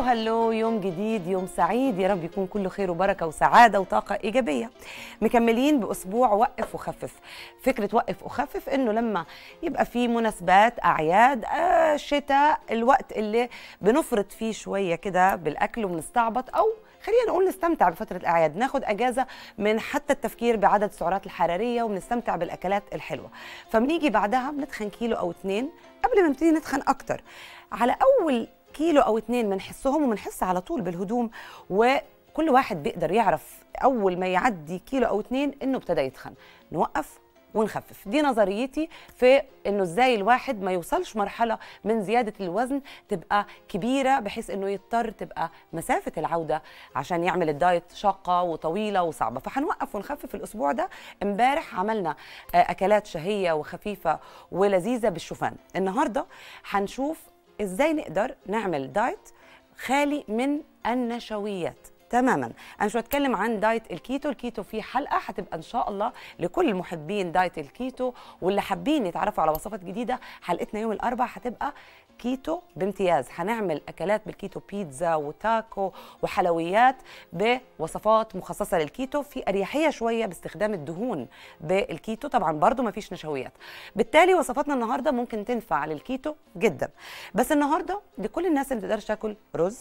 هلو هلو يوم جديد يوم سعيد يا رب يكون كله خير وبركه وسعاده وطاقه ايجابيه مكملين باسبوع وقف وخفف فكره وقف وخفف انه لما يبقى في مناسبات اعياد آه شتاء الوقت اللي بنفرط فيه شويه كده بالاكل وبنستعبط او خلينا نقول نستمتع بفترة الأعياد ناخد أجازة من حتى التفكير بعدد السعرات الحرارية وبنستمتع بالأكلات الحلوة فبنيجي بعدها بنتخن كيلو أو اتنين قبل ما نبتدي نتخن أكتر على أول كيلو او اتنين بنحسهم وبنحس على طول بالهدوم وكل واحد بيقدر يعرف اول ما يعدي كيلو او اتنين انه ابتدى يتخن نوقف ونخفف دي نظريتي في انه ازاي الواحد ما يوصلش مرحله من زياده الوزن تبقى كبيره بحيث انه يضطر تبقى مسافه العوده عشان يعمل الدايت شاقه وطويله وصعبه فهنوقف ونخفف الاسبوع ده امبارح عملنا آه، اكلات شهيه وخفيفه ولذيذه بالشوفان النهارده هنشوف ازاي نقدر نعمل دايت خالي من النشويات تماما انا مش بتكلم عن دايت الكيتو الكيتو في حلقه هتبقى ان شاء الله لكل محبين دايت الكيتو واللي حابين يتعرفوا على وصفات جديده حلقتنا يوم الاربعاء هتبقى كيتو بامتياز هنعمل اكلات بالكيتو بيتزا وتاكو وحلويات بوصفات مخصصه للكيتو في اريحيه شويه باستخدام الدهون بالكيتو طبعا برضو ما فيش نشويات بالتالي وصفاتنا النهارده ممكن تنفع للكيتو جدا بس النهارده لكل الناس اللي ما تقدرش تاكل رز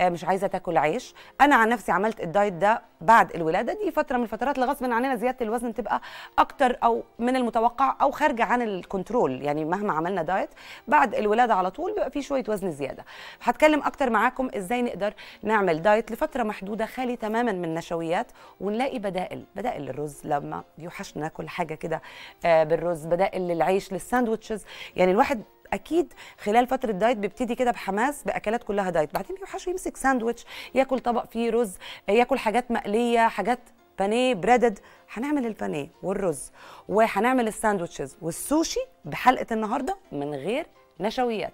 آه، مش عايزه تاكل عيش انا عن نفسي عملت الدايت ده بعد الولاده دي فتره من الفترات اللي غصب عننا زياده الوزن تبقى اكتر او من المتوقع او خارجه عن الكنترول يعني مهما عملنا دايت بعد الولاده على طول بيبقى في شويه وزن زياده هتكلم اكتر معاكم ازاي نقدر نعمل دايت لفتره محدوده خالي تماما من النشويات ونلاقي بدائل بدائل للرز لما بيوحشنا ناكل حاجه كده آه، بالرز بدائل للعيش للساندوتشز يعني الواحد اكيد خلال فتره دايت بيبتدي كده بحماس باكلات كلها دايت بعدين بيوحشه يمسك ساندوتش ياكل طبق فيه رز ياكل حاجات مقليه حاجات بانيه بريدد هنعمل البانيه والرز وهنعمل الساندوتشز والسوشي بحلقه النهارده من غير نشويات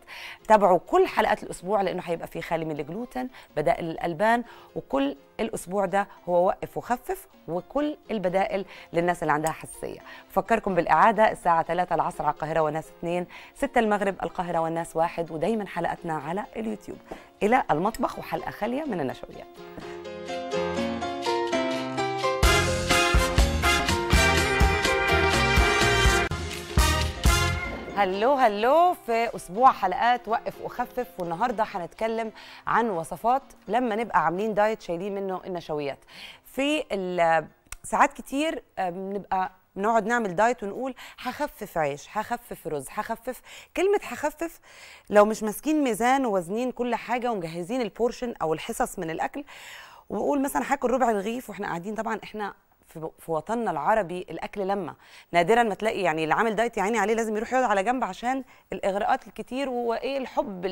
تابعوا كل حلقات الاسبوع لانه هيبقى في خالي من الجلوتين بدائل الالبان وكل الاسبوع ده هو وقف وخفف وكل البدائل للناس اللي عندها حساسيه فكركم بالاعاده الساعه 3 العصر على القاهره والناس 2 6 المغرب القاهره والناس 1 ودايما حلقتنا على اليوتيوب الى المطبخ وحلقه خاليه من النشويات هلو هلو في اسبوع حلقات وقف وخفف والنهارده هنتكلم عن وصفات لما نبقى عاملين دايت شايلين منه النشويات في ساعات كتير بنبقى بنقعد نعمل دايت ونقول هخفف عيش هخفف رز هخفف كلمه هخفف لو مش ماسكين ميزان ووزنين كل حاجه ومجهزين البورشن او الحصص من الاكل ونقول مثلا هاكل ربع رغيف واحنا قاعدين طبعا احنا في وطننا العربي الاكل لما نادرا ما تلاقي يعني اللي عامل دايت يعني عليه لازم يروح يقعد على جنب عشان الاغراءات الكتير وايه الحب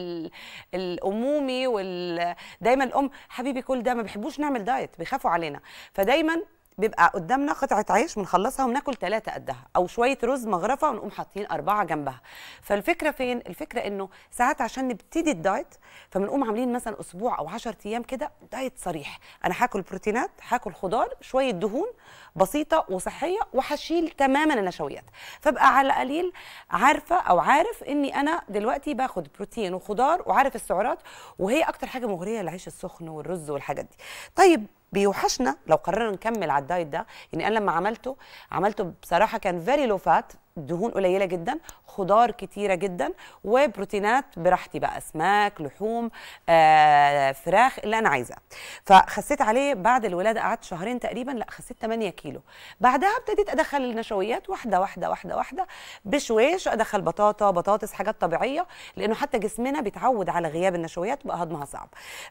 الامومي ودايما دايما الام حبيبي كل ده ما بيحبوش نعمل دايت بيخافوا علينا فدايما بيبقى قدامنا قطعه عيش بنخلصها وناكل ثلاثه قدها او شويه رز مغرفه ونقوم حاطين اربعه جنبها فالفكره فين الفكره انه ساعات عشان نبتدي الدايت فبنقوم عاملين مثلا اسبوع او 10 ايام كده دايت صريح انا هاكل بروتينات هاكل خضار شويه دهون بسيطه وصحيه وهشيل تماما النشويات فابقى على قليل عارفه او عارف اني انا دلوقتي باخد بروتين وخضار وعارف السعرات وهي اكتر حاجه مغريه العيش السخن والرز والحاجات دي طيب بيوحشنا لو قررنا نكمل على الدايت ده يعني انا لما عملته عملته بصراحه كان فيري لو فات دهون قليله جدا خضار كتيره جدا وبروتينات براحتي بقى اسماك لحوم آه، فراخ اللي انا عايزاه فخسيت عليه بعد الولاده قعدت شهرين تقريبا لا خسيت 8 كيلو بعدها ابتديت ادخل النشويات واحده واحده واحده واحده بشويش ادخل بطاطا بطاطس حاجات طبيعيه لانه حتى جسمنا بيتعود على غياب النشويات بقى هضمها صعب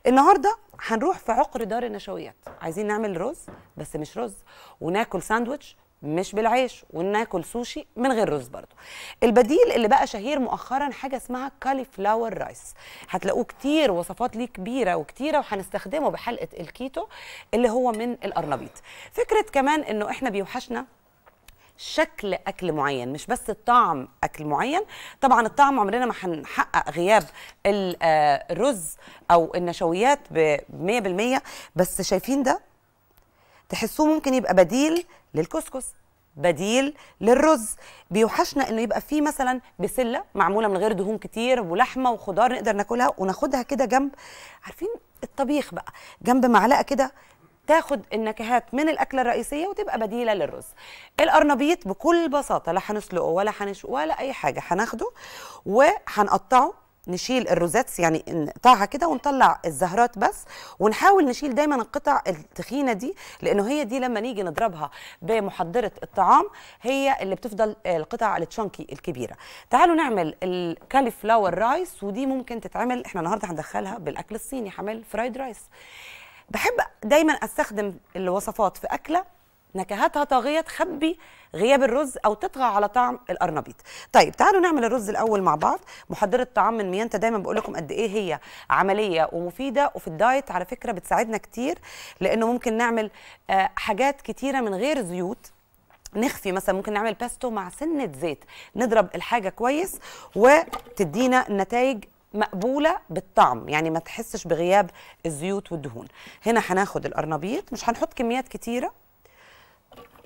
النهارده هنروح في عقر دار النشويات عايزين نعمل رز بس مش رز وناكل ساندوتش مش بالعيش وناكل سوشي من غير رز برضو البديل اللي بقى شهير مؤخرا حاجه اسمها كاليفلاور رايس هتلاقوه كتير وصفات ليه كبيره وكتيره وهنستخدمه بحلقه الكيتو اللي هو من القرنبيط فكره كمان انه احنا بيوحشنا شكل اكل معين مش بس الطعم اكل معين طبعا الطعم عمرنا ما هنحقق غياب آه، الرز او النشويات ب 100% بس شايفين ده تحسوه ممكن يبقى بديل للكسكس بديل للرز بيوحشنا انه يبقى فيه مثلا بسله معموله من غير دهون كتير ولحمه وخضار نقدر ناكلها وناخدها كده جنب عارفين الطبيخ بقى جنب معلقه كده تاخد النكهات من الاكله الرئيسيه وتبقى بديله للرز القرنبيط بكل بساطه لا هنسلقه ولا هنشقه ولا اي حاجه هناخده وهنقطعه نشيل الروزاتس يعني نقطعها كده ونطلع الزهرات بس ونحاول نشيل دايما القطع التخينه دي لانه هي دي لما نيجي نضربها بمحضره الطعام هي اللي بتفضل القطع التشونكي الكبيره تعالوا نعمل الكالي فلاور رايس ودي ممكن تتعمل احنا النهارده هندخلها بالاكل الصيني حمل فرايد رايس بحب دايما استخدم الوصفات في اكله نكهاتها طاغية تخبي غياب الرز أو تطغى على طعم القرنبيط طيب تعالوا نعمل الرز الأول مع بعض محضرة طعام من ميانتا دايما بقول لكم قد إيه هي عملية ومفيدة وفي الدايت على فكرة بتساعدنا كتير لأنه ممكن نعمل آه، حاجات كتيرة من غير زيوت نخفي مثلا ممكن نعمل باستو مع سنة زيت نضرب الحاجة كويس وتدينا نتائج مقبولة بالطعم يعني ما تحسش بغياب الزيوت والدهون هنا هناخد القرنبيط مش هنحط كميات كتيرة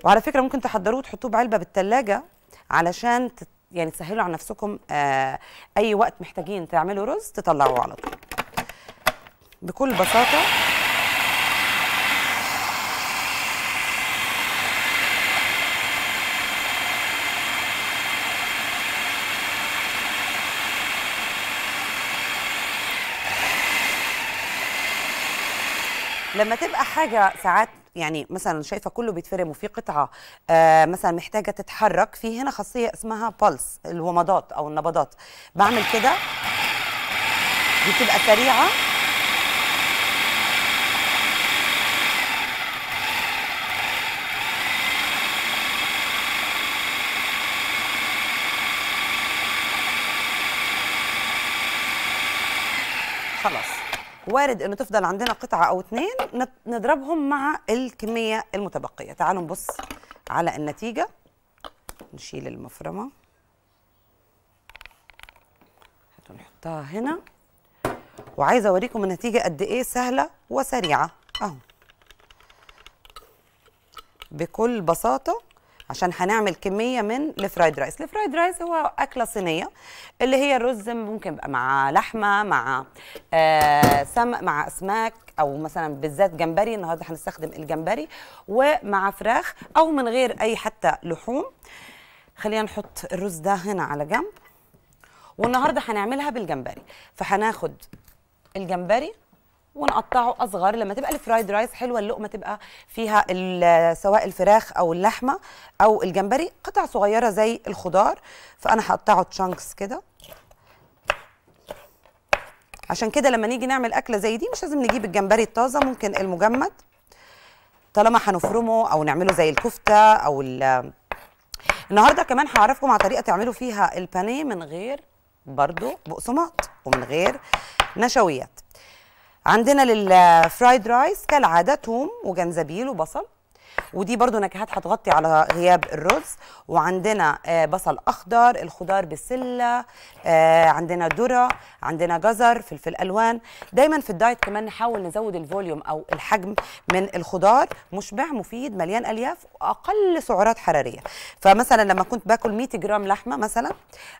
وعلى فكره ممكن تحضروه وتحطوه بعلبه بالثلاجه علشان تت يعني تسهلوا على نفسكم آه اي وقت محتاجين تعملوا رز تطلعوه على طول بكل بساطه لما تبقى حاجه ساعات يعني مثلا شايفه كله بيتفرم وفي قطعه آه مثلا محتاجه تتحرك في هنا خاصيه اسمها بالس الومضات او النبضات بعمل كده بتبقى سريعه وارد انه تفضل عندنا قطعه او اثنين نضربهم مع الكميه المتبقيه تعالوا نبص على النتيجه نشيل المفرمه هنحطها هنا وعايزه اوريكم النتيجه قد ايه سهله وسريعه اهو بكل بساطه عشان هنعمل كميه من الفرايد رايس الفرايد رايس هو اكله صينيه اللي هي الرز ممكن يبقى مع لحمه مع آه سم مع اسماك او مثلا بالذات جمبري النهارده هنستخدم الجمبري ومع فراخ او من غير اي حتى لحوم خلينا نحط الرز ده هنا على جنب والنهارده هنعملها بالجمبري فهناخد الجمبري ونقطعه اصغر لما تبقى الفرايد رايس حلوه اللقمه تبقى فيها سواء الفراخ او اللحمه او الجمبري قطع صغيره زي الخضار فانا هقطعه تشانكس كده عشان كده لما نيجي نعمل اكله زي دي مش لازم نجيب الجمبري الطازه ممكن المجمد طالما هنفرمه او نعمله زي الكفته او النهارده كمان هعرفكم على طريقه تعملوا فيها البانيه من غير برضو بقسماط ومن غير نشويات عندنا للفرايد رايس كالعاده توم وجنزبيل وبصل ودي برضو نكهات هتغطي على غياب الرز وعندنا آه، بصل اخضر الخضار بسله آه، عندنا ذره عندنا جزر فلفل الوان دايما في الدايت كمان نحاول نزود الفوليوم او الحجم من الخضار مشبع مفيد مليان الياف واقل سعرات حراريه فمثلا لما كنت باكل 100 جرام لحمه مثلا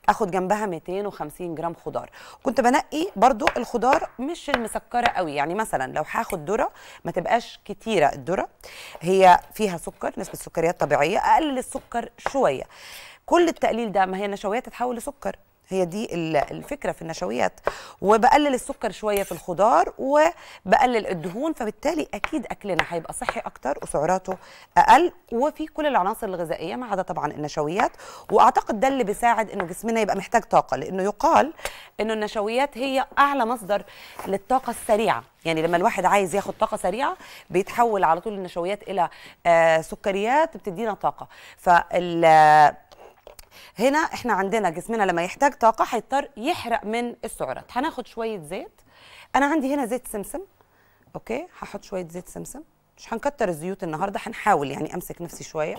اخد جنبها 250 جرام خضار كنت بنقي برضو الخضار مش المسكره قوي يعني مثلا لو هاخد ذره ما تبقاش كتيره الذره هي فيها فيها سكر نسبه سكريات طبيعيه اقلل السكر شويه كل التقليل ده ما هي نشويات تتحول لسكر هي دي الفكره في النشويات وبقلل السكر شويه في الخضار وبقلل الدهون فبالتالي اكيد اكلنا هيبقى صحي اكتر وسعراته اقل وفي كل العناصر الغذائيه ما عدا طبعا النشويات واعتقد ده اللي بيساعد انه جسمنا يبقى محتاج طاقه لانه يقال انه النشويات هي اعلى مصدر للطاقه السريعه يعني لما الواحد عايز ياخد طاقه سريعه بيتحول على طول النشويات الى آه، سكريات بتدينا طاقه فال هنا احنا عندنا جسمنا لما يحتاج طاقه هيضطر يحرق من السعرات هناخد شويه زيت انا عندي هنا زيت سمسم اوكي هحط شويه زيت سمسم مش هنكتر الزيوت النهارده هنحاول يعني امسك نفسي شويه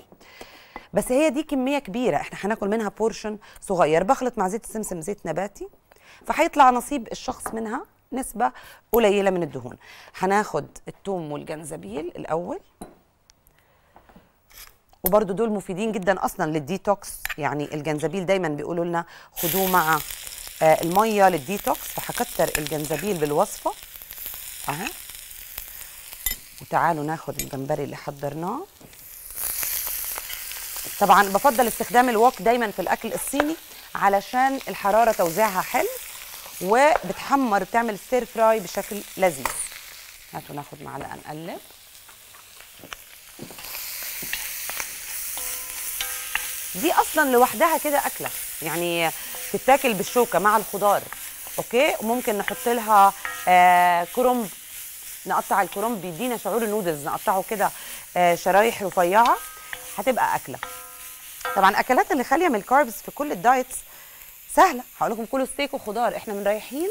بس هي دي كميه كبيره احنا هناكل منها بورشن صغير بخلط مع زيت السمسم زيت نباتي فهيطلع نصيب الشخص منها نسبه قليله من الدهون هناخد الثوم والجنزبيل الاول وبرده دول مفيدين جدا اصلا للديتوكس يعني الجنزبيل دايما بيقولوا لنا خدوه مع آه، الميه للديتوكس فهكتر الجنزبيل بالوصفه اهي وتعالوا ناخد الجمبري اللي حضرناه طبعا بفضل استخدام الوك دايما في الاكل الصيني علشان الحراره توزيعها حلو وبتحمر بتعمل ستير فراي بشكل لذيذ هاتوا ناخد معلقه نقلب دي اصلا لوحدها كده اكله يعني تتاكل بالشوكه مع الخضار اوكي وممكن نحط لها آه كرنب نقطع الكرنب بيدينا شعور النودلز نقطعه كده آه شرايح رفيعه هتبقى اكله طبعا اكلات اللي خاليه من الكاربز في كل الدايتس سهله هقول لكم كل ستيك وخضار احنا من رايحين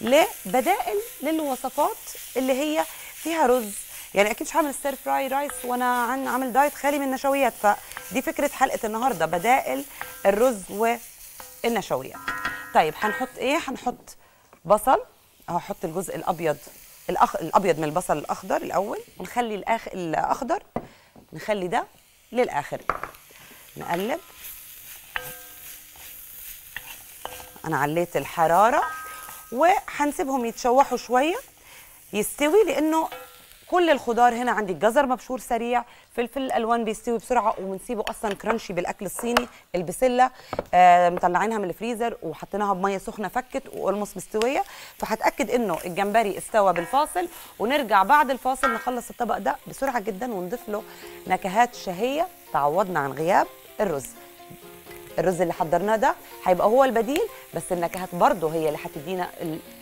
لبدائل للوصفات اللي هي فيها رز يعني اكيد مش هعمل ستير فراي رايس وانا عامل دايت خالي من النشويات فدي فكره حلقه النهارده بدائل الرز والنشويات طيب هنحط ايه هنحط بصل اهو هحط الجزء الابيض الأخ... الابيض من البصل الاخضر الاول ونخلي الأخ... الاخضر نخلي ده للاخر نقلب انا عليت الحراره وهنسيبهم يتشوحوا شويه يستوي لانه كل الخضار هنا عندي الجزر مبشور سريع فلفل الالوان بيستوي بسرعه وبنسيبه اصلا كرانشي بالاكل الصيني البسله آه مطلعينها من الفريزر وحطيناها بميه سخنه فكت والمص مستويه فهتاكد انه الجمبري استوى بالفاصل ونرجع بعد الفاصل نخلص الطبق ده بسرعه جدا ونضيف له نكهات شهيه تعوضنا عن غياب الرز الرز اللي حضرناه ده هيبقى هو البديل بس النكهات برضه هي اللي هتدينا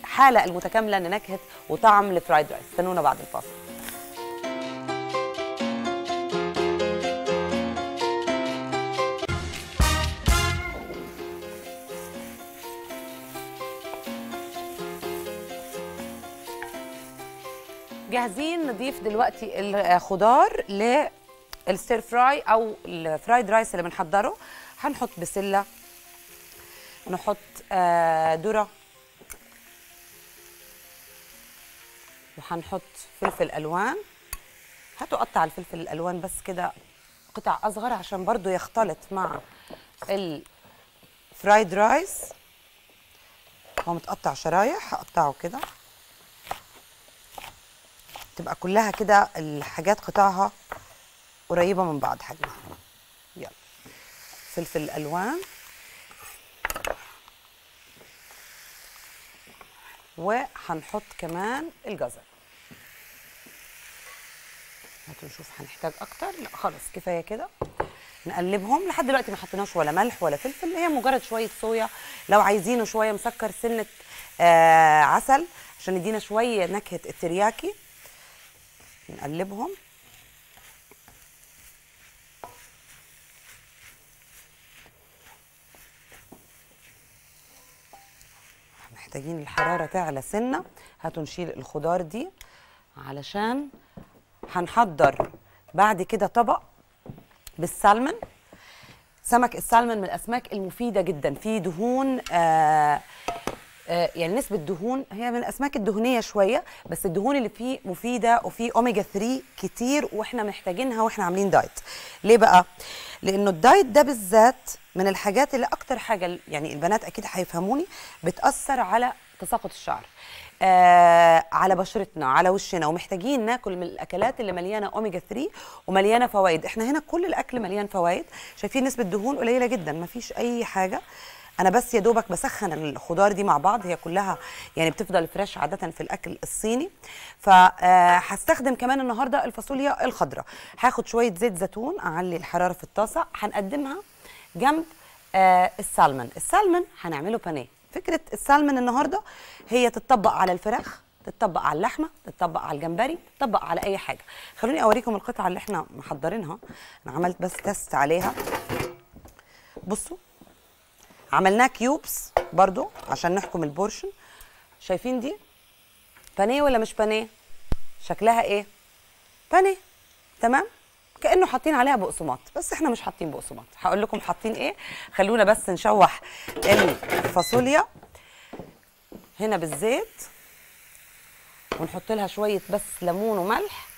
الحاله المتكامله لنكهه وطعم الفرايد رايس استنونا بعد الفاصل جاهزين نضيف دلوقتي الخضار للستير فراي او الفرايد رايس اللي بنحضره هنحط بسله نحط آه، ذره وهنحط فلفل الوان هاتوا قطع الفلفل الالوان بس كده قطع اصغر عشان برضو يختلط مع الفرايد رايس هو متقطع شرايح هقطعه كده تبقى كلها كده الحاجات قطعها قريبه من بعض حجمها يلا فلفل الالوان وهنحط كمان الجزر نشوف هنحتاج اكتر لا خلاص كفايه كده نقلبهم لحد دلوقتي ما حطيناش ولا ملح ولا فلفل هي مجرد شويه صويا لو عايزينه شويه مسكر سنه آه عسل عشان يدينا شويه نكهه الترياكي نقلبهم محتاجين الحرارة تعلى سنة هاتوا نشيل الخضار دي علشان هنحضر بعد كده طبق بالسلمون سمك السلمون من الأسماك المفيدة جدا فيه دهون آه آه، يعني نسبه دهون هي من الاسماك الدهنيه شويه بس الدهون اللي فيه مفيده وفي اوميجا 3 كتير واحنا محتاجينها واحنا عاملين دايت ليه بقى لانه الدايت ده بالذات من الحاجات اللي اكتر حاجه يعني البنات اكيد هيفهموني بتاثر على تساقط الشعر آه على بشرتنا على وشنا ومحتاجين ناكل من الاكلات اللي مليانه اوميجا 3 ومليانه فوائد احنا هنا كل الاكل مليان فوائد شايفين نسبه دهون قليله جدا ما فيش اي حاجه انا بس يا دوبك بسخن الخضار دي مع بعض هي كلها يعني بتفضل فريش عاده في الاكل الصيني فهستخدم آه، كمان النهارده الفاصوليا الخضراء هاخد شويه زيت زيتون اعلي الحراره في الطاسه هنقدمها جنب آه السالمون السالمون هنعمله بانيه فكره السالمون النهارده هي تتطبق على الفراخ تتطبق على اللحمه تتطبق على الجمبري تتطبق على اي حاجه خلوني اوريكم القطعه اللي احنا محضرينها انا عملت بس تست عليها بصوا عملناه كيوبس برضو عشان نحكم البورشن شايفين دي بانيه ولا مش بانيه شكلها ايه بانيه تمام كانه حاطين عليها بقسماط بس احنا مش حاطين بقسماط هقول لكم حاطين ايه خلونا بس نشوح الفاصوليا هنا بالزيت ونحط لها شويه بس ليمون وملح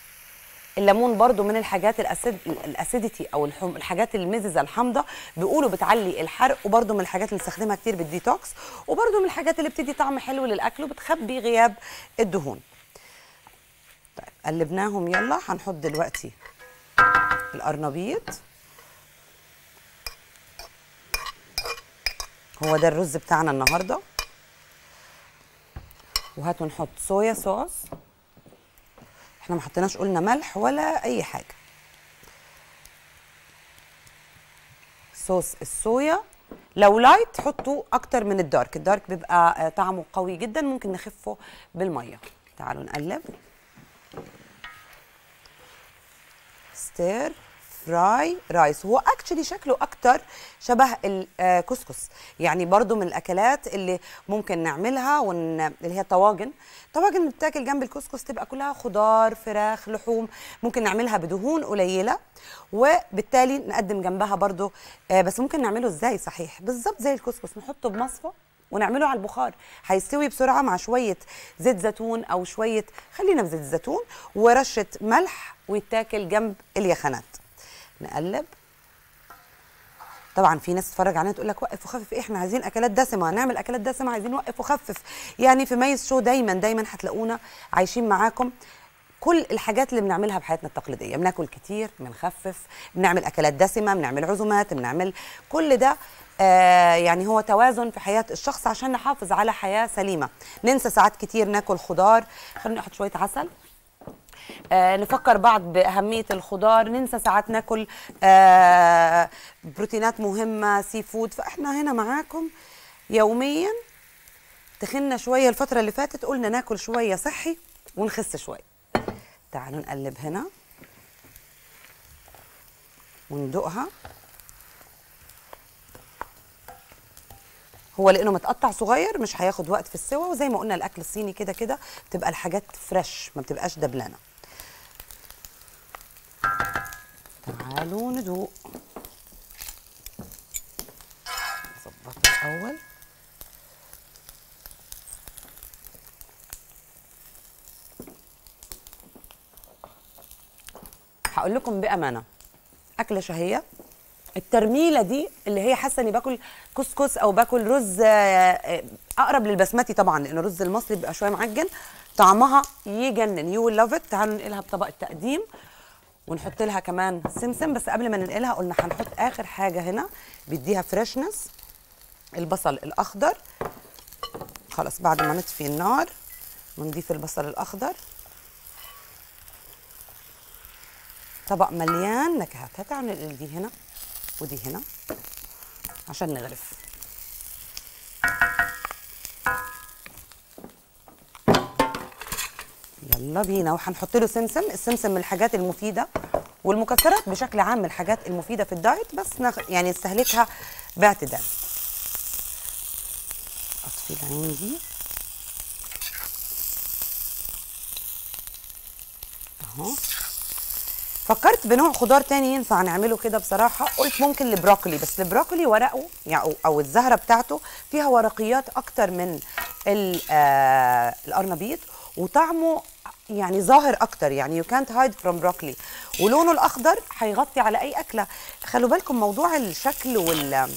الليمون برضو من الحاجات الأسيد الاسيديتي او الحم... الحاجات المززه الحامضه بيقولوا بتعلي الحرق وبرضو من الحاجات اللي بنستخدمها كتير بالديتوكس وبرضو من الحاجات اللي بتدي طعم حلو للاكل وبتخبي غياب الدهون طيب قلبناهم يلا هنحط دلوقتي القرنبيط هو ده الرز بتاعنا النهارده وهاتوا نحط صويا صوص احنا ما حطيناش قلنا ملح ولا اي حاجه صوص الصويا لو لايت حطوا اكتر من الدارك الدارك بيبقى آه، طعمه قوي جدا ممكن نخفه بالميه تعالوا نقلب ستير فراي رايس هو اكشلي شكله اكتر شبه الكسكس يعني برضو من الاكلات اللي ممكن نعملها ون... اللي هي الطواجن طواجن بتاكل جنب الكسكس تبقى كلها خضار فراخ لحوم ممكن نعملها بدهون قليله وبالتالي نقدم جنبها برضو آه، بس ممكن نعمله ازاي صحيح بالظبط زي الكسكس نحطه بمصفى ونعمله على البخار هيستوي بسرعه مع شويه زيت زيتون او شويه خلينا بزيت الزيتون ورشه ملح ويتاكل جنب اليخنات نقلب طبعا في ناس تتفرج علينا تقول لك وقف وخفف إيه، احنا عايزين اكلات دسمه هنعمل اكلات دسمه عايزين وقف وخفف يعني في ميز شو دايما دايما هتلاقونا عايشين معاكم كل الحاجات اللي بنعملها بحياتنا التقليديه بناكل كتير بنخفف بنعمل اكلات دسمه بنعمل عزومات بنعمل كل ده آه يعني هو توازن في حياه الشخص عشان نحافظ على حياه سليمه ننسى ساعات كتير ناكل خضار خلينا نحط شويه عسل آه، نفكر بعض باهميه الخضار ننسى ساعات ناكل آه، بروتينات مهمه سي فود فاحنا هنا معاكم يوميا تخنا شويه الفتره اللي فاتت قلنا ناكل شويه صحي ونخس شويه تعالوا نقلب هنا وندقها هو لانه متقطع صغير مش هياخد وقت في السوا وزي ما قلنا الاكل الصيني كده كده بتبقى الحاجات فريش ما بتبقاش دبلانه تعالوا ندوق نظبط الاول هقول لكم بامانه اكله شهيه الترميله دي اللي هي حاسه اني باكل كسكس او باكل رز آه، آه، اقرب للبسمتي طبعا لان الرز المصري بيبقى شويه معجن طعمها يجنن يو لاف ات تعالوا ننقلها بطبق التقديم ونحط لها كمان سمسم بس قبل ما ننقلها قلنا هنحط اخر حاجه هنا بيديها فريشنس البصل الاخضر خلاص بعد ما نطفي النار ونضيف البصل الاخضر طبق مليان نكهات هتعمل إيه؟ دي هنا ودي هنا عشان نغرف يلا بينا وهنحط له سمسم السمسم من الحاجات المفيده والمكسرات بشكل عام من الحاجات المفيده في الدايت بس نخ... يعني نستهلكها باعتدال اطفي العين دي اهو فكرت بنوع خضار تاني ينفع نعمله كده بصراحه قلت ممكن البروكلي بس البروكلي ورقه يعني او الزهره بتاعته فيها ورقيات اكتر من آه، القرنبيط وطعمه يعني ظاهر اكتر يعني يو كانت هايد فروم بروكلي ولونه الاخضر هيغطي على اي اكله خلوا بالكم موضوع الشكل وال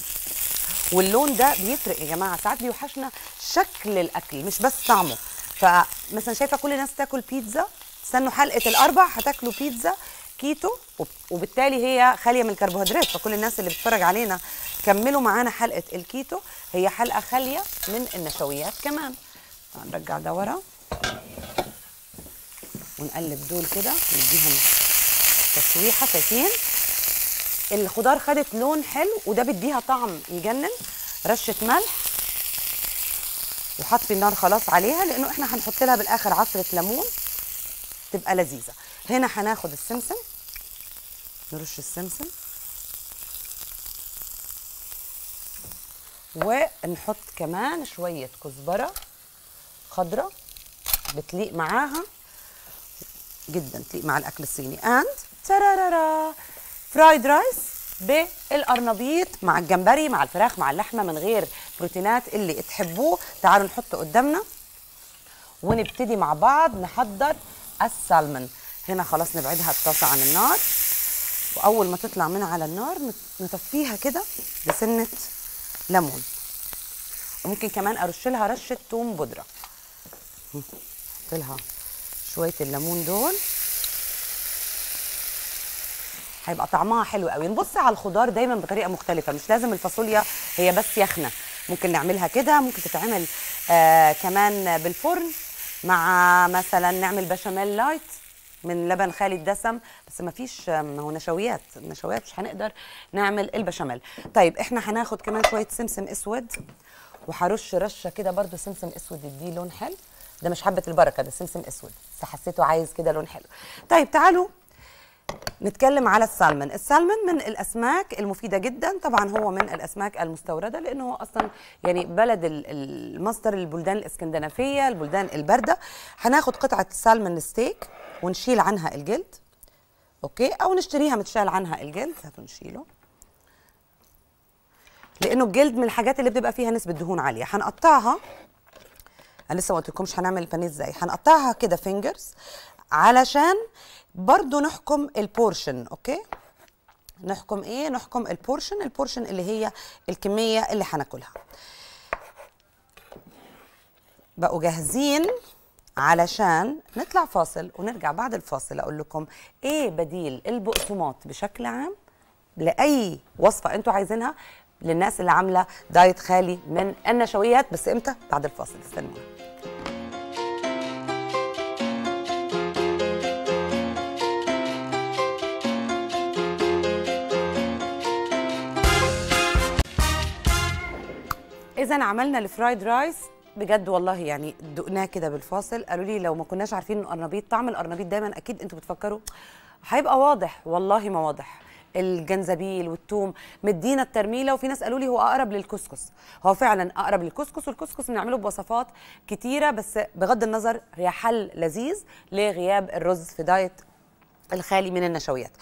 واللون ده بيفرق يا جماعه ساعات بيوحشنا شكل الاكل مش بس طعمه فمثلا شايفه كل الناس تاكل بيتزا استنوا حلقه الاربع هتاكلوا بيتزا كيتو وبالتالي هي خاليه من الكربوهيدرات فكل الناس اللي بتتفرج علينا كملوا معانا حلقه الكيتو هي حلقه خاليه من النشويات كمان هنرجع ده ورا ونقلب دول كده نديهم تشويحه شايفين الخضار خدت لون حلو وده بيديها طعم يجنن رشه ملح وحطي النار خلاص عليها لانه احنا هنحط لها بالاخر عصره ليمون تبقى لذيذه هنا هناخد السمسم نرش السمسم ونحط كمان شويه كزبره خضراء بتليق معاها جدا تليق مع الاكل الصيني اند ترارارا فرايد رايس بالقرنبيط مع الجمبري مع الفراخ مع اللحمه من غير بروتينات اللي تحبوه تعالوا نحطه قدامنا ونبتدي مع بعض نحضر السلمون هنا خلاص نبعدها الطاسه عن النار واول ما تطلع من على النار نطفيها كده بسنه ليمون وممكن كمان ارش لها رشه توم بودره طلها شويه الليمون دول هيبقى طعمها حلو قوي نبص على الخضار دايما بطريقه مختلفه مش لازم الفاصوليا هي بس يخنه ممكن نعملها كده ممكن تتعمل آه كمان بالفرن مع مثلا نعمل بشاميل لايت من لبن خالي الدسم بس ما فيش ما هو نشويات النشويات مش هنقدر نعمل البشاميل طيب احنا هناخد كمان شويه سمسم اسود وهرش رشه كده برده سمسم اسود يديه لون حلو ده مش حبه البركه ده سمسم اسود بس حسيته عايز كده لون حلو طيب تعالوا نتكلم على السالمون السالمون من الاسماك المفيده جدا طبعا هو من الاسماك المستورده لانه هو اصلا يعني بلد المصدر البلدان الاسكندنافيه البلدان البارده هناخد قطعه سالمون ستيك ونشيل عنها الجلد اوكي او نشتريها متشال عنها الجلد هتنشيله لانه الجلد من الحاجات اللي بتبقى فيها نسبه دهون عاليه هنقطعها انا لسه ما قلتلكمش هنعمل البانيه ازاي هنقطعها كده فينجرز علشان برضو نحكم البورشن اوكي نحكم ايه نحكم البورشن البورشن اللي هي الكميه اللي هناكلها بقوا جاهزين علشان نطلع فاصل ونرجع بعد الفاصل اقول لكم ايه بديل البقسماط بشكل عام لاي وصفه انتوا عايزينها للناس اللي عامله دايت خالي من النشويات بس امتى بعد الفاصل استنونا اذا عملنا الفرايد رايس بجد والله يعني دقناه كده بالفاصل قالوا لي لو ما كناش عارفين القرنبيط طعم القرنبيط دايما اكيد انتوا بتفكروا هيبقى واضح والله ما واضح الجنزبيل والثوم مدينا الترميله وفي ناس قالوا لي هو اقرب للكسكس هو فعلا اقرب للكسكس والكسكس بنعمله بوصفات كتيره بس بغض النظر هي حل لذيذ لغياب الرز في دايت الخالي من النشويات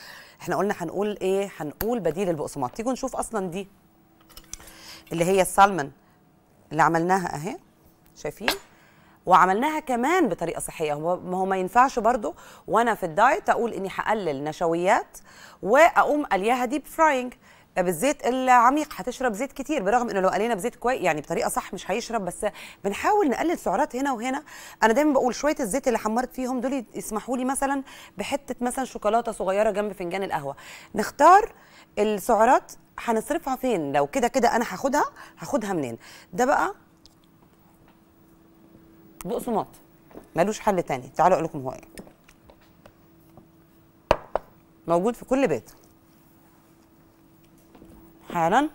احنا قلنا هنقول ايه هنقول بديل البقسماط تيجوا نشوف اصلا دي اللي هي السالمون اللي عملناها اهي شايفين وعملناها كمان بطريقه صحيه ما هو ما ينفعش برضو وانا في الدايت اقول اني هقلل نشويات واقوم قليها ديب فراينج بالزيت العميق هتشرب زيت كتير برغم انه لو قلينا بزيت كويس يعني بطريقه صح مش هيشرب بس بنحاول نقلل سعرات هنا وهنا انا دايما بقول شويه الزيت اللي حمرت فيهم دول يسمحوا لي مثلا بحته مثلا شوكولاته صغيره جنب فنجان القهوه نختار السعرات هنصرفها فين لو كده كده انا هاخدها هاخدها منين ده بقى بقسماط ملوش حل تاني تعالوا اقول لكم هو ايه موجود في كل بيت حالا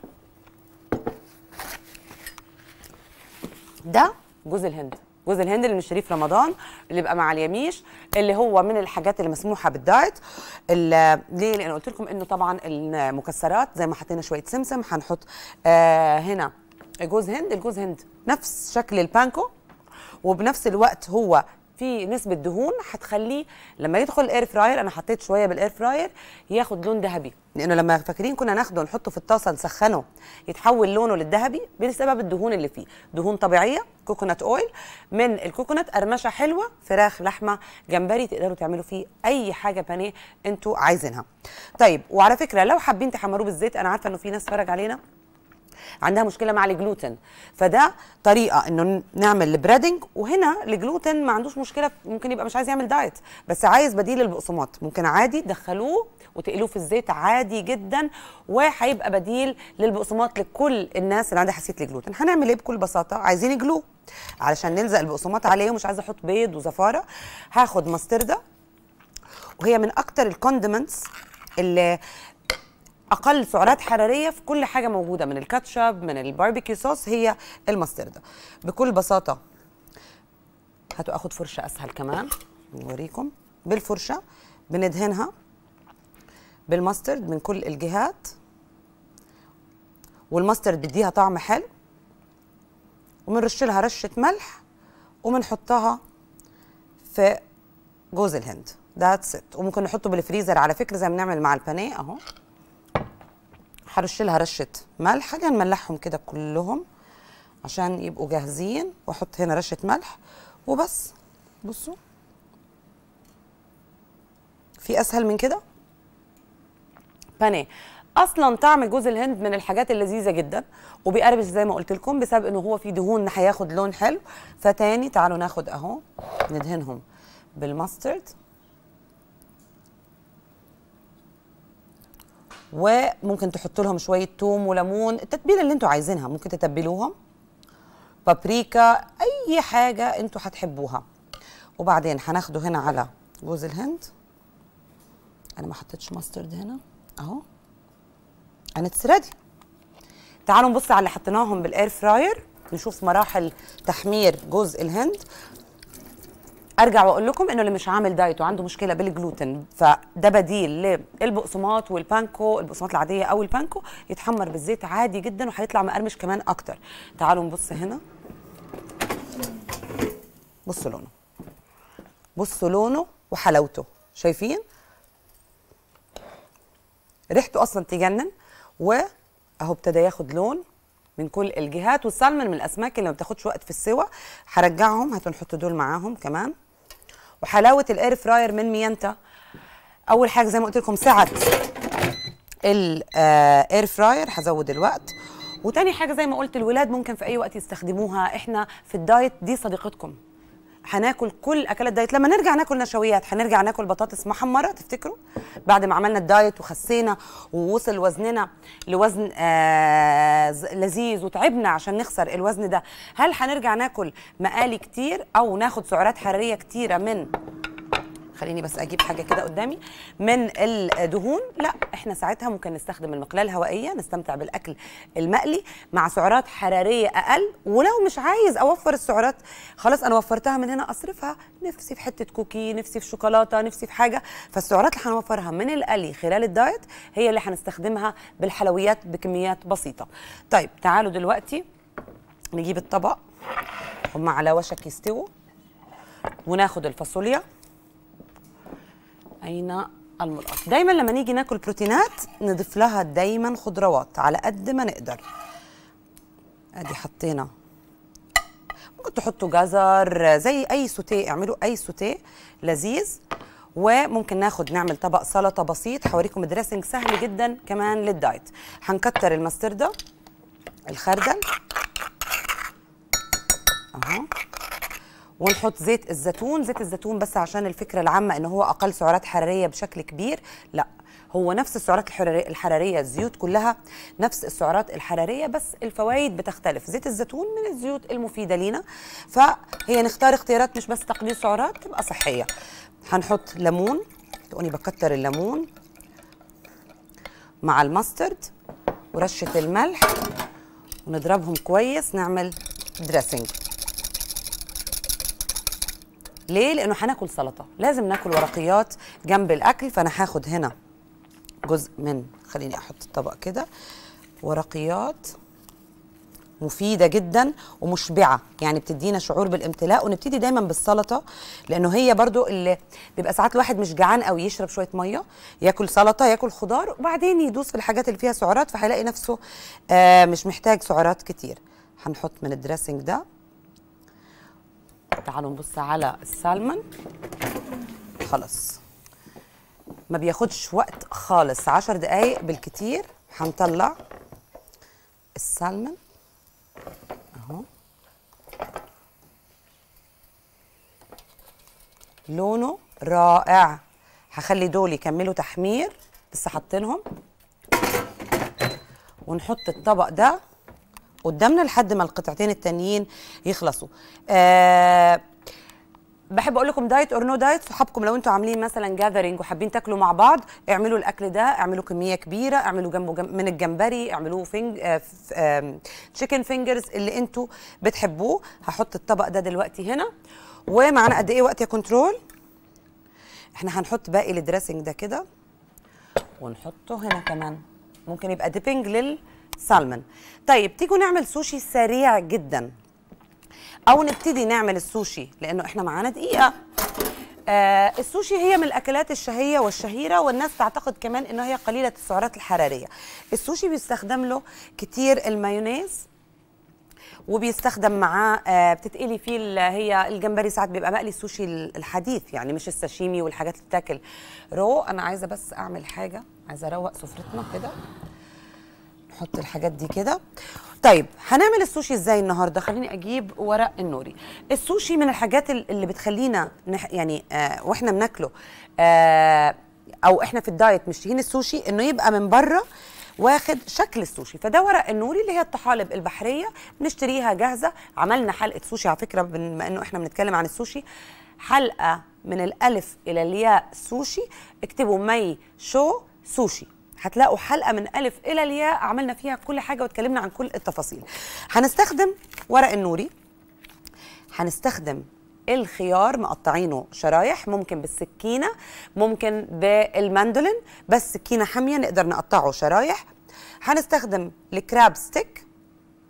ده جوز الهند جوز الهند اللي من شريف رمضان اللي بقى مع اليميش اللي هو من الحاجات اللي مسموحه بالدايت ليه لان قلت لكم انه طبعا المكسرات زي ما حطينا شويه سمسم هنحط آه هنا جوز هند الجوز هند نفس شكل البانكو وبنفس الوقت هو في نسبه دهون هتخليه لما يدخل الاير فراير انا حطيت شويه بالاير فراير ياخد لون ذهبي لانه لما فاكرين كنا ناخده نحطه في الطاسه نسخنه يتحول لونه للذهبي بسبب الدهون اللي فيه دهون طبيعيه كوكونات اويل من الكوكونات قرمشه حلوه فراخ لحمه جمبري تقدروا تعملوا فيه اي حاجه بانيه انتوا عايزينها طيب وعلى فكره لو حابين تحمروه بالزيت انا عارفه انه في ناس فرج علينا عندها مشكله مع الجلوتين فده طريقه انه نعمل البريدنج وهنا الجلوتين ما عندوش مشكله ممكن يبقى مش عايز يعمل دايت بس عايز بديل البقسماط ممكن عادي تدخلوه وتقلوه في الزيت عادي جدا وهيبقى بديل للبقسماط لكل الناس اللي عندها حساسيه الجلوتين هنعمل ايه بكل بساطه عايزين جلو علشان نلزق البقسماط عليه ومش عايزه احط بيض وزفاره هاخد مستردة وهي من اكتر الكوندمنتس اللي اقل سعرات حراريه في كل حاجه موجوده من الكاتشب من الباربيكيو صوص هي المسترد بكل بساطه هاتوا اخد فرشه اسهل كمان نوريكم بالفرشه بندهنها بالماسترد من كل الجهات والماسترد بيديها طعم حلو وبنرش لها رشه ملح وبنحطها في جوز الهند ذاتس ات وممكن نحطه بالفريزر على فكره زي ما بنعمل مع البانيه اهو هرش لها رشه ملح حاجه نملحهم كده كلهم عشان يبقوا جاهزين واحط هنا رشه ملح وبس بصوا في اسهل من كده بانيه اصلا طعم جوز الهند من الحاجات اللذيذه جدا وبيقربش زي ما قلت لكم بسبب ان هو فيه دهون هياخد لون حلو فتاني تعالوا ناخد اهو ندهنهم بالماسترد وممكن تحط لهم شويه توم وليمون التتبيله اللي انتوا عايزينها ممكن تتبلوهم بابريكا اي حاجه انتوا هتحبوها وبعدين هناخده هنا على جوز الهند انا ما حطيتش ماسترد هنا اهو أنا تسردي تعالوا نبص على اللي حطيناهم بالاير فراير نشوف مراحل تحمير جوز الهند ارجع واقول لكم انه اللي مش عامل دايت وعنده مشكله بالجلوتين فده بديل للبقسماط والبانكو البقسماط العاديه او البانكو يتحمر بالزيت عادي جدا وهيطلع مقرمش كمان اكتر تعالوا نبص هنا بصوا لونه بصوا لونه وحلاوته شايفين ريحته اصلا تجنن واهو ابتدى ياخد لون من كل الجهات والسلمون من الاسماك اللي ما بتاخدش وقت في السوى هرجعهم هاتوا نحط دول معاهم كمان وحلاوه الاير فراير من ميانتا اول حاجه زي ما قلت لكم سعه الاير آه، فراير هزود الوقت وتاني حاجه زي ما قلت الولاد ممكن في اي وقت يستخدموها احنا في الدايت دي صديقتكم هناكل كل اكلات دايت لما نرجع ناكل نشويات هنرجع ناكل بطاطس محمره تفتكروا بعد ما عملنا الدايت وخسينا ووصل وزننا لوزن آه لذيذ وتعبنا عشان نخسر الوزن ده هل هنرجع ناكل مقالي كتير او ناخد سعرات حراريه كتيره من خليني بس اجيب حاجه كده قدامي من الدهون لا احنا ساعتها ممكن نستخدم المقلاة الهوائية نستمتع بالاكل المقلي مع سعرات حرارية اقل ولو مش عايز اوفر السعرات خلاص انا وفرتها من هنا اصرفها نفسي في حتة كوكي نفسي في شوكولاتة نفسي في حاجة فالسعرات اللي هنوفرها من القلي خلال الدايت هي اللي هنستخدمها بالحلويات بكميات بسيطة طيب تعالوا دلوقتي نجيب الطبق هم على وشك يستووا وناخد الفاصوليا أين الملقط دايما لما نيجي ناكل بروتينات نضيف لها دايما خضروات على قد ما نقدر ادي حطينا ممكن تحطوا جزر زي اي سوتيه اعملوا اي سوتيه لذيذ وممكن ناخد نعمل طبق سلطه بسيط هوريكم الدريسنج سهل جدا كمان للدايت هنكتر المستردة الخردل اهو ونحط زيت الزيتون زيت الزيتون بس عشان الفكره العامه ان هو اقل سعرات حراريه بشكل كبير لا هو نفس السعرات الحراريه الزيوت كلها نفس السعرات الحراريه بس الفوائد بتختلف زيت الزيتون من الزيوت المفيده لينا فهي نختار اختيارات مش بس تقليل سعرات تبقى صحيه هنحط ليمون توني بكتر الليمون مع الماسترد ورشه الملح ونضربهم كويس نعمل دريسنج ليه لانه هناكل سلطه لازم ناكل ورقيات جنب الاكل فانا هاخد هنا جزء من خليني احط الطبق كده ورقيات مفيده جدا ومشبعه يعني بتدينا شعور بالامتلاء ونبتدي دايما بالسلطه لانه هي برضو اللي بيبقى ساعات الواحد مش جعان قوي يشرب شويه ميه ياكل سلطه ياكل خضار وبعدين يدوس في الحاجات اللي فيها سعرات فهيلاقي نفسه آه مش محتاج سعرات كتير هنحط من الدريسنج ده تعالوا نبص على السالمون خلاص ما بياخدش وقت خالص عشر دقايق بالكتير هنطلع السالمون اهو لونه رائع هخلي دول يكملوا تحمير لسه حاطينهم ونحط الطبق ده قدامنا لحد ما القطعتين التانيين يخلصوا آه بحب اقول لكم دايت اور نو دايت صحابكم لو انتوا عاملين مثلا جاذرينج وحابين تاكلوا مع بعض اعملوا الاكل ده اعملوا كميه كبيره اعملوا جنبه جنب من الجمبري اعملوه فينج تشيكن فينجرز اللي انتوا بتحبوه هحط الطبق ده دلوقتي هنا ومعانا قد ايه وقت يا كنترول احنا هنحط باقي الدريسنج ده كده ونحطه هنا كمان ممكن يبقى ديبنج لل سالمون طيب تيجوا نعمل سوشي سريع جدا او نبتدي نعمل السوشي لانه احنا معانا دقيقه آه السوشي هي من الاكلات الشهيه والشهيره والناس تعتقد كمان انه هي قليله السعرات الحراريه السوشي بيستخدم له كتير المايونيز وبيستخدم معاه آه بتتقلي فيه هي الجمبري ساعات بيبقى مقلي السوشي الحديث يعني مش الساشيمي والحاجات اللي بتاكل رو انا عايزه بس اعمل حاجه عايزه اروق سفرتنا كده نحط الحاجات دي كده طيب هنعمل السوشي ازاي النهارده خليني اجيب ورق النوري السوشي من الحاجات اللي بتخلينا نح يعني آه واحنا بناكله آه او احنا في الدايت مشتهين السوشي انه يبقى من بره واخد شكل السوشي فده ورق النوري اللي هي الطحالب البحريه بنشتريها جاهزه عملنا حلقه سوشي على فكره بما انه احنا بنتكلم عن السوشي حلقه من الالف الى الياء سوشي اكتبوا مي شو سوشي هتلاقوا حلقه من الف الى الياء عملنا فيها كل حاجه واتكلمنا عن كل التفاصيل هنستخدم ورق النوري هنستخدم الخيار مقطعينه شرايح ممكن بالسكينه ممكن بالماندولين بس سكينه حاميه نقدر نقطعه شرايح هنستخدم الكراب ستيك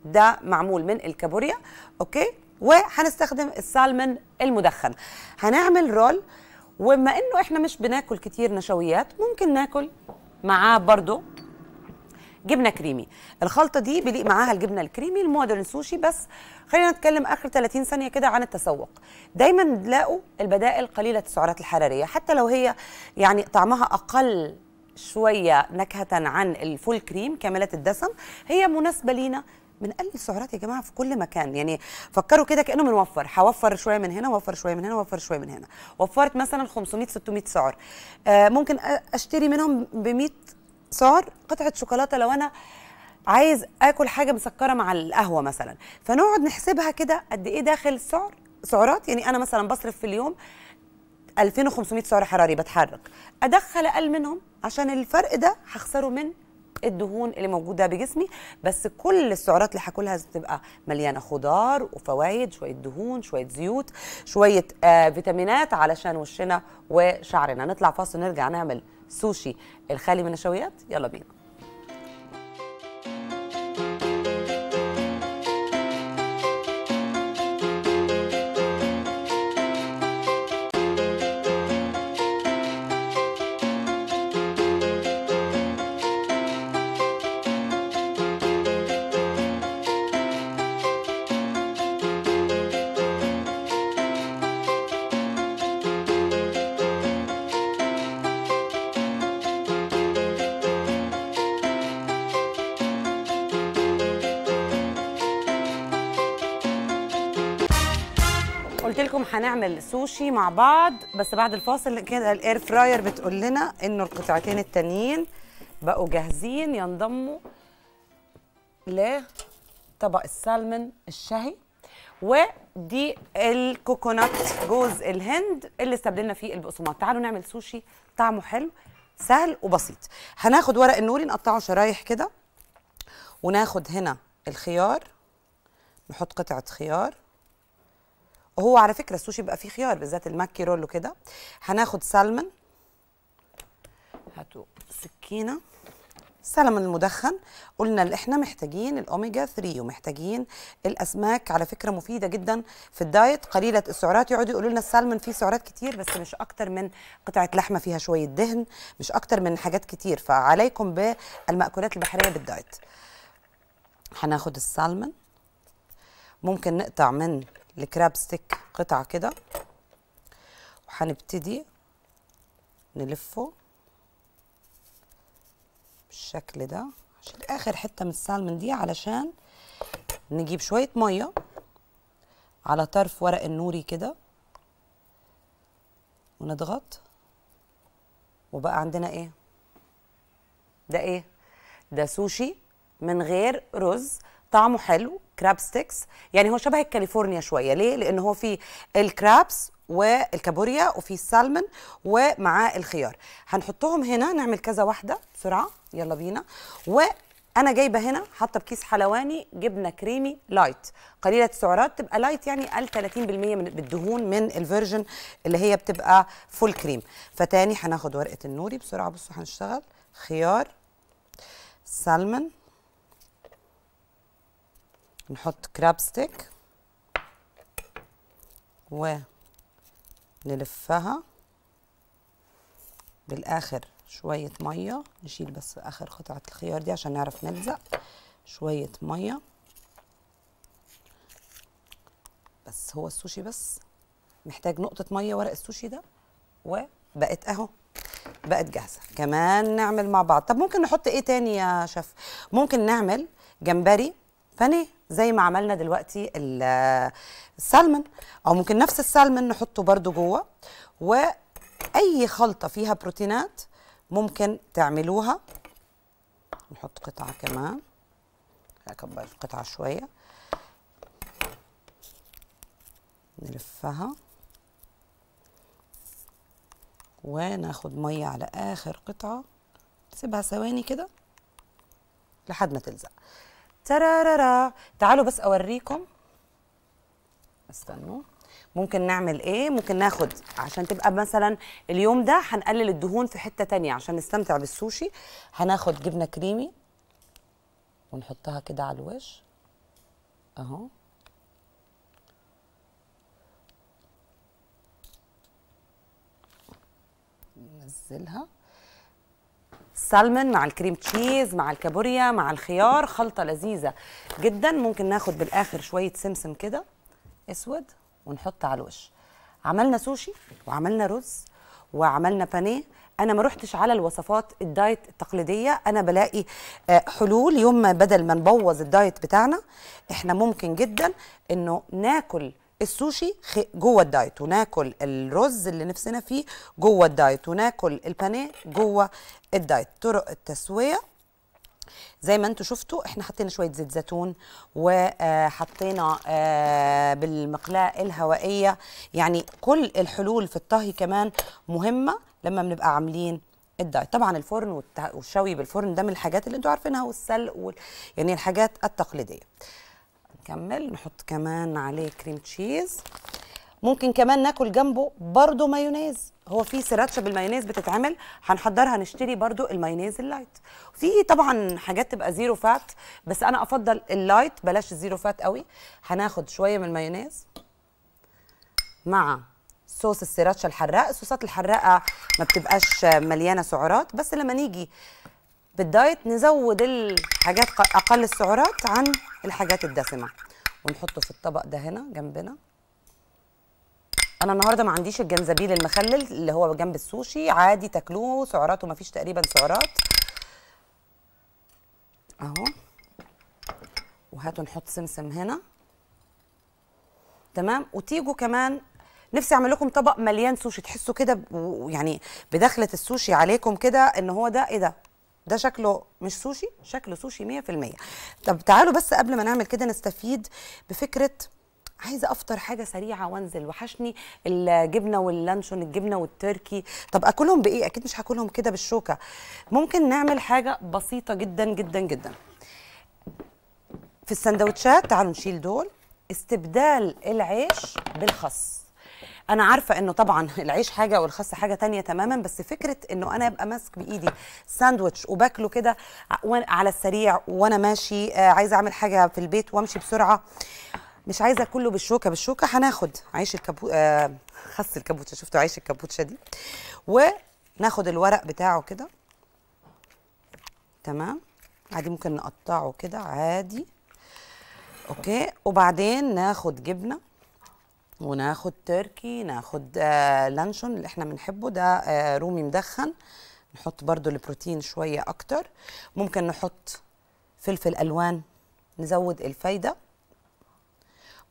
ده معمول من الكابوريا اوكي وهنستخدم السالمون المدخن هنعمل رول وما انه احنا مش بناكل كتير نشويات ممكن ناكل معاه برضو جبنه كريمي الخلطه دي بليق معاها الجبنه الكريمي المودرن سوشي بس خلينا نتكلم اخر 30 ثانيه كده عن التسوق دايما نلاقوا البدائل قليله السعرات الحراريه حتى لو هي يعني طعمها اقل شويه نكهه عن الفول كريم كامله الدسم هي مناسبه لينا بنقلل سعرات يا جماعه في كل مكان يعني فكروا كده كانه بنوفر هوفر شويه من هنا وفر شويه من هنا وفر شويه من هنا وفرت مثلا 500 600 سعر آه ممكن اشتري منهم ب 100 سعر قطعه شوكولاته لو انا عايز اكل حاجه مسكره مع القهوه مثلا فنقعد نحسبها كده قد ايه داخل سعر سعرات يعني انا مثلا بصرف في اليوم 2500 سعر حراري بتحرك ادخل اقل منهم عشان الفرق ده هخسره من الدهون اللي موجوده بجسمي بس كل السعرات اللي هاكلها تبقى مليانه خضار وفوائد شويه دهون شويه زيوت شويه آه فيتامينات علشان وشنا وشعرنا نطلع فاصل نرجع نعمل سوشي الخالي من النشويات يلا بينا قلت لكم هنعمل سوشي مع بعض بس بعد الفاصل كده الاير فراير بتقول لنا انه القطعتين التانيين بقوا جاهزين ينضموا لطبق السالمون الشهي ودي الكوكونات جوز الهند اللي استبدلنا فيه البقسماط تعالوا نعمل سوشي طعمه حلو سهل وبسيط هناخد ورق النوري نقطعه شرايح كده وناخد هنا الخيار نحط قطعه خيار هو على فكره السوشي بقى فيه خيار بالذات المكي رول وكده هناخد سالمون هاتوا سكينه سلمون المدخن قلنا اللي احنا محتاجين الاوميجا 3 ومحتاجين الاسماك على فكره مفيده جدا في الدايت قليله السعرات يقعدوا يقولوا لنا السلمون فيه سعرات كتير بس مش اكتر من قطعه لحمه فيها شويه دهن مش اكتر من حاجات كتير فعليكم بالمأكولات البحريه بالدايت هناخد السلمون ممكن نقطع من الكراب ستيك قطعة كده وهنبتدي نلفه بالشكل ده عشان اخر حته من السالمون دي علشان نجيب شويه ميه على طرف ورق النوري كده ونضغط وبقى عندنا ايه ده ايه ده سوشي من غير رز طعمه حلو كراب ستيكس يعني هو شبه الكاليفورنيا شويه ليه لان هو في الكرابس والكابوريا وفي السالمون ومعاه الخيار هنحطهم هنا نعمل كذا واحده بسرعه يلا بينا و انا جايبه هنا حاطه بكيس حلواني جبنه كريمي لايت قليله السعرات تبقى لايت يعني قال 30% من بالدهون من الفيرجن اللي هي بتبقى فول كريم فتاني هناخد ورقه النوري بسرعه بصوا هنشتغل خيار سالمون نحط كراب ستيك ونلفها بالاخر شوية مية نشيل بس اخر قطعة الخيار دي عشان نعرف نلزق شوية مية بس هو السوشي بس محتاج نقطة مية ورق السوشي ده وبقت اهو بقت جاهزة كمان نعمل مع بعض طب ممكن نحط ايه تاني يا شف ممكن نعمل جمبري فانيه زي ما عملنا دلوقتي السلمون او ممكن نفس السلمون نحطه برده جوه واي خلطه فيها بروتينات ممكن تعملوها نحط قطعه كمان اكبر القطعه شويه نلفها وناخد ميه على اخر قطعه نسيبها ثواني كده لحد ما تلزق ترارارا تعالوا بس اوريكم استنوا ممكن نعمل ايه ممكن ناخد عشان تبقى مثلا اليوم ده هنقلل الدهون في حته تانية عشان نستمتع بالسوشي هناخد جبنه كريمي ونحطها كده على الوش اهو ننزلها السلمون مع الكريم تشيز مع الكابوريا مع الخيار خلطه لذيذه جدا ممكن ناخد بالاخر شويه سمسم كده اسود ونحط على الوش عملنا سوشي وعملنا رز وعملنا بانيه انا ما رحتش على الوصفات الدايت التقليديه انا بلاقي آه، حلول يوم ما بدل ما نبوظ الدايت بتاعنا احنا ممكن جدا انه ناكل السوشي جوه الدايت وناكل الرز اللي نفسنا فيه جوه الدايت وناكل البانيه جوه الدايت طرق التسويه زي ما انتم شفتوا احنا حطينا شويه زيت زيتون وحطينا آه، آه، بالمقلاة الهوائيه يعني كل الحلول في الطهي كمان مهمه لما بنبقى عاملين الدايت طبعا الفرن والشوي بالفرن ده من الحاجات اللي انتم عارفينها والسلق وال... يعني الحاجات التقليديه نكمل نحط كمان عليه كريم تشيز ممكن كمان ناكل جنبه برضو مايونيز هو في سراتشا بالمايونيز بتتعمل هنحضرها نشتري برضو المايونيز اللايت في طبعا حاجات تبقى زيرو فات بس انا افضل اللايت بلاش الزيرو فات قوي هناخد شويه من المايونيز مع صوص السراتشا الحراق الصوصات الحراقه ما بتبقاش مليانه سعرات بس لما نيجي بالدايت نزود الحاجات اقل السعرات عن الحاجات الدسمه ونحطه في الطبق ده هنا جنبنا انا النهارده ما عنديش الجنزبيل المخلل اللي هو جنب السوشي عادي تاكلوه سعراته ما فيش تقريبا سعرات اهو وهاتوا نحط سمسم هنا تمام وتيجوا كمان نفسي اعمل لكم طبق مليان سوشي تحسوا كده يعني بدخله السوشي عليكم كده ان هو ده ايه ده ده شكله مش سوشي شكله سوشي 100% طب تعالوا بس قبل ما نعمل كده نستفيد بفكره عايزه افطر حاجه سريعه وانزل وحشني الجبنه واللانشون الجبنه والتركي طب اكلهم بايه اكيد مش هاكلهم كده بالشوكه ممكن نعمل حاجه بسيطه جدا جدا جدا في السندوتشات تعالوا نشيل دول استبدال العيش بالخس انا عارفه انه طبعا العيش حاجه والخس حاجه تانية تماما بس فكره انه انا ابقى ماسك بايدي ساندوتش وباكله كده على السريع وانا ماشي آه، عايزه اعمل حاجه في البيت وامشي بسرعه مش عايزه كله بالشوكه بالشوكه هناخد عيش الكابو آه، خس الكابوتشا شفتوا عيش الكابوتشا دي وناخد الورق بتاعه كده تمام عادي ممكن نقطعه كده عادي اوكي وبعدين ناخد جبنه وناخد تركي ناخد آه لانشون اللي احنا بنحبه ده آه رومي مدخن نحط برضو البروتين شوية أكتر ممكن نحط فلفل ألوان نزود الفايدة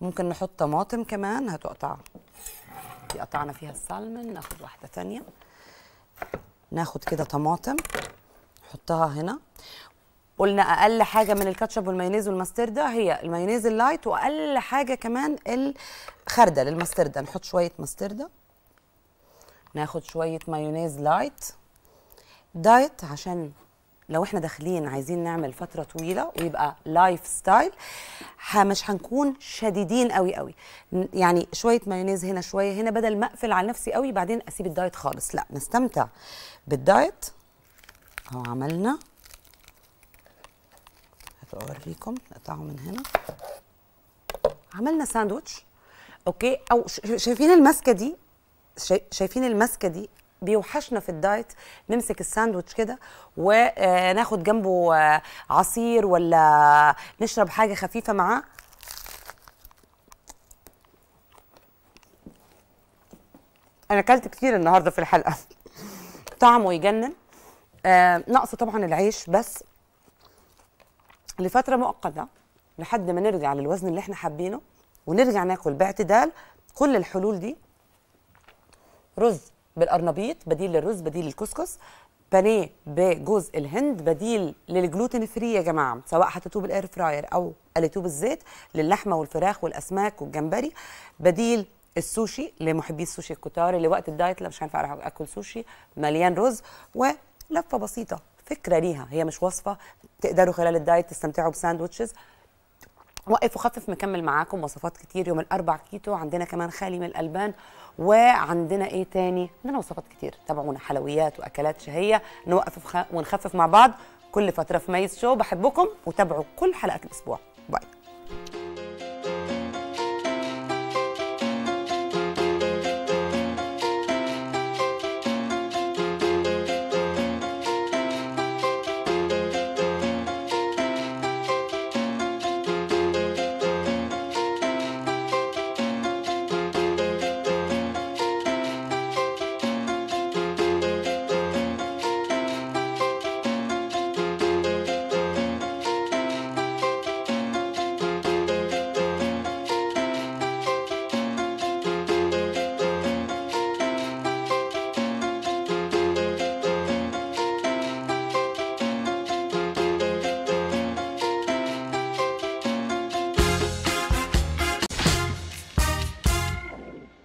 ممكن نحط طماطم كمان هتقطع دي قطعنا فيها السلمون ناخد واحدة تانية ناخد كده طماطم نحطها هنا قلنا اقل حاجه من الكاتشب والمايونيز والمستردة هي المايونيز اللايت واقل حاجه كمان الخردل للمستردة نحط شويه مستردة ناخد شويه مايونيز لايت دايت عشان لو احنا داخلين عايزين نعمل فتره طويله ويبقى لايف ستايل مش هنكون شديدين قوي قوي يعني شويه مايونيز هنا شويه هنا بدل ما اقفل على نفسي قوي بعدين اسيب الدايت خالص لا نستمتع بالدايت اهو عملنا اوريكم نقطعه من هنا عملنا ساندوتش اوكي او شايفين المسكه دي شايفين المسكه دي بيوحشنا في الدايت نمسك الساندوتش كده وناخد جنبه آه، عصير ولا نشرب حاجه خفيفه معاه انا اكلت كتير النهارده في الحلقه طعمه يجنن آه ناقصه طبعا العيش بس لفتره مؤقته لحد ما نرجع للوزن اللي احنا حابينه ونرجع ناكل باعتدال كل الحلول دي رز بالارنبيط بديل للرز بديل للكسكس بانيه بجوز الهند بديل للجلوتين فري يا جماعه سواء حطيتوه بالاير فراير او قليتوه بالزيت للحمه والفراخ والاسماك والجمبري بديل السوشي لمحبي السوشي الكتار اللي وقت الدايت لو مش هينفع اكل سوشي مليان رز ولفه بسيطه فكره ليها هي مش وصفه تقدروا خلال الدايت تستمتعوا بساندوتشز وقف وخفف مكمل معاكم وصفات كتير يوم الاربع كيتو عندنا كمان خالي من الالبان وعندنا ايه تاني عندنا وصفات كتير تابعونا حلويات واكلات شهيه نوقف ونخفف مع بعض كل فتره في ميز شو بحبكم وتابعوا كل حلقه الاسبوع باي